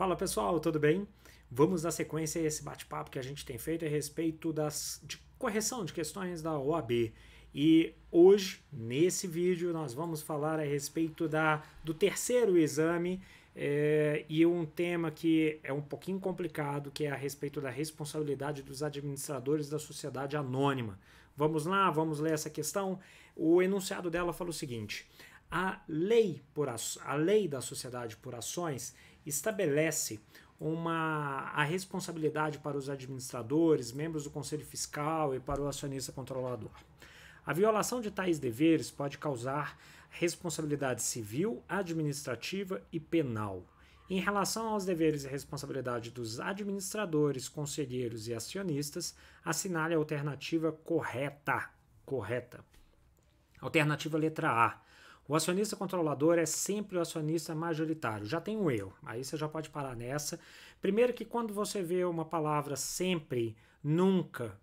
Fala pessoal, tudo bem? Vamos dar sequência a esse bate-papo que a gente tem feito a respeito das, de correção de questões da OAB. E hoje, nesse vídeo, nós vamos falar a respeito da, do terceiro exame é, e um tema que é um pouquinho complicado, que é a respeito da responsabilidade dos administradores da sociedade anônima. Vamos lá, vamos ler essa questão. O enunciado dela fala o seguinte: a lei, por a lei da sociedade por ações estabelece uma a responsabilidade para os administradores, membros do conselho fiscal e para o acionista controlador. A violação de tais deveres pode causar responsabilidade civil, administrativa e penal. Em relação aos deveres e responsabilidade dos administradores, conselheiros e acionistas, assinale a alternativa correta. Correta. Alternativa letra A o acionista controlador é sempre o acionista majoritário. Já tem um erro, aí você já pode parar nessa. Primeiro que quando você vê uma palavra sempre, nunca,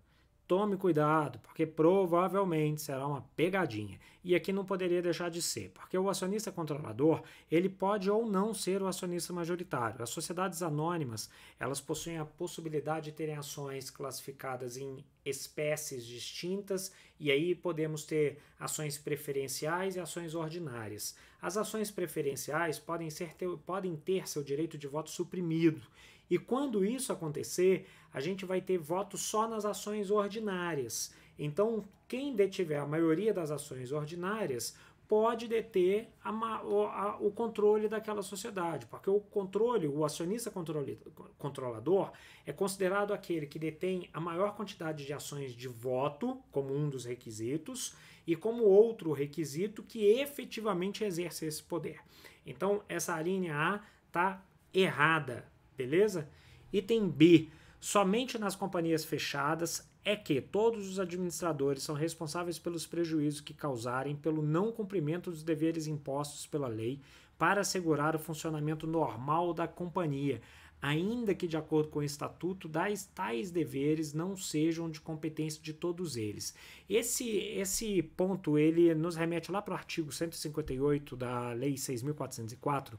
Tome cuidado, porque provavelmente será uma pegadinha. E aqui não poderia deixar de ser, porque o acionista controlador, ele pode ou não ser o acionista majoritário. As sociedades anônimas, elas possuem a possibilidade de terem ações classificadas em espécies distintas, e aí podemos ter ações preferenciais e ações ordinárias. As ações preferenciais podem, ser, podem ter seu direito de voto suprimido, e quando isso acontecer, a gente vai ter voto só nas ações ordinárias. Então, quem detiver a maioria das ações ordinárias pode deter a, a, o controle daquela sociedade, porque o controle, o acionista controle, controlador, é considerado aquele que detém a maior quantidade de ações de voto, como um dos requisitos, e como outro requisito que efetivamente exerce esse poder. Então, essa linha A está errada beleza? Item B. Somente nas companhias fechadas é que todos os administradores são responsáveis pelos prejuízos que causarem pelo não cumprimento dos deveres impostos pela lei para assegurar o funcionamento normal da companhia, ainda que de acordo com o estatuto, tais deveres não sejam de competência de todos eles. Esse, esse ponto ele nos remete lá para o artigo 158 da Lei 6.404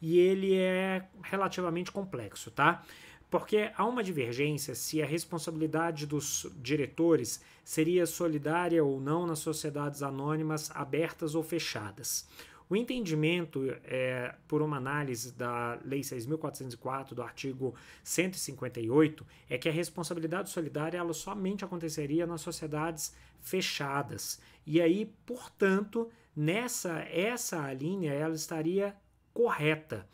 e ele é relativamente complexo, tá? Porque há uma divergência se a responsabilidade dos diretores seria solidária ou não nas sociedades anônimas abertas ou fechadas. O entendimento é, por uma análise da Lei 6.404, do artigo 158, é que a responsabilidade solidária ela somente aconteceria nas sociedades fechadas. E aí, portanto, nessa essa linha ela estaria correta.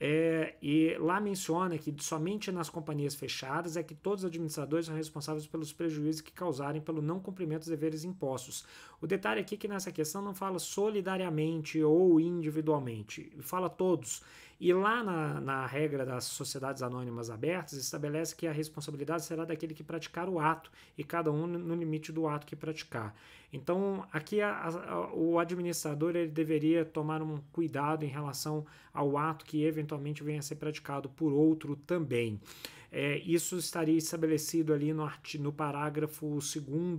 É, e lá menciona que somente nas companhias fechadas é que todos os administradores são responsáveis pelos prejuízos que causarem pelo não cumprimento dos deveres impostos. O detalhe aqui é que nessa questão não fala solidariamente ou individualmente, fala todos. E lá na, na regra das sociedades anônimas abertas, estabelece que a responsabilidade será daquele que praticar o ato, e cada um no limite do ato que praticar. Então, aqui a, a, o administrador ele deveria tomar um cuidado em relação ao ato que eventualmente venha a ser praticado por outro também. É, isso estaria estabelecido ali no, no parágrafo 2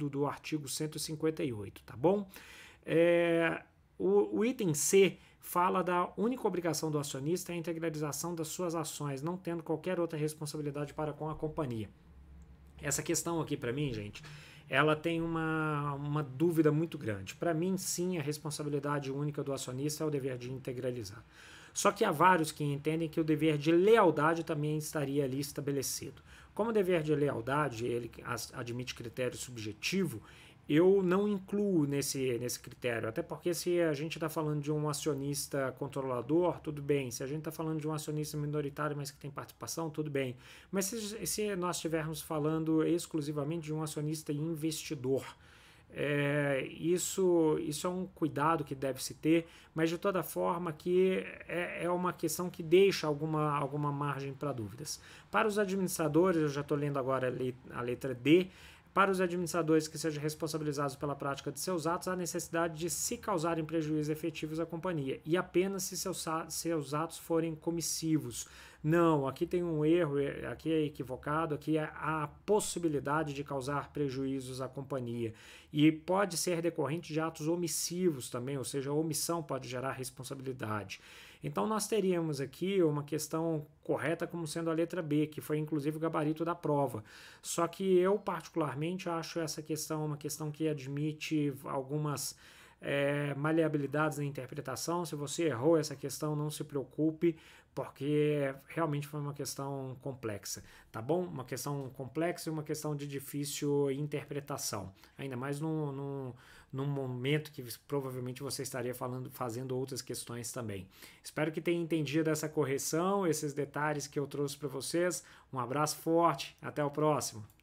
do artigo 158, tá bom? É, o, o item C fala da única obrigação do acionista é a integralização das suas ações, não tendo qualquer outra responsabilidade para com a companhia. Essa questão aqui para mim, gente, ela tem uma, uma dúvida muito grande. Para mim, sim, a responsabilidade única do acionista é o dever de integralizar. Só que há vários que entendem que o dever de lealdade também estaria ali estabelecido. Como o dever de lealdade ele admite critério subjetivo, eu não incluo nesse, nesse critério, até porque se a gente está falando de um acionista controlador, tudo bem. Se a gente está falando de um acionista minoritário, mas que tem participação, tudo bem. Mas se, se nós estivermos falando exclusivamente de um acionista investidor, é, isso, isso é um cuidado que deve se ter, mas de toda forma que é, é uma questão que deixa alguma, alguma margem para dúvidas. Para os administradores, eu já estou lendo agora a letra D, para os administradores que sejam responsabilizados pela prática de seus atos, há necessidade de se causarem prejuízos efetivos à companhia, e apenas se seus, seus atos forem comissivos. Não, aqui tem um erro, é, aqui é equivocado, aqui é, há a possibilidade de causar prejuízos à companhia. E pode ser decorrente de atos omissivos também, ou seja, a omissão pode gerar responsabilidade. Então nós teríamos aqui uma questão correta como sendo a letra B, que foi inclusive o gabarito da prova. Só que eu particularmente acho essa questão uma questão que admite algumas é, maleabilidades na interpretação. Se você errou essa questão, não se preocupe, porque realmente foi uma questão complexa, tá bom? Uma questão complexa e uma questão de difícil interpretação, ainda mais num, no momento que provavelmente você estaria falando, fazendo outras questões também. Espero que tenha entendido essa correção, esses detalhes que eu trouxe para vocês. Um abraço forte, até o próximo!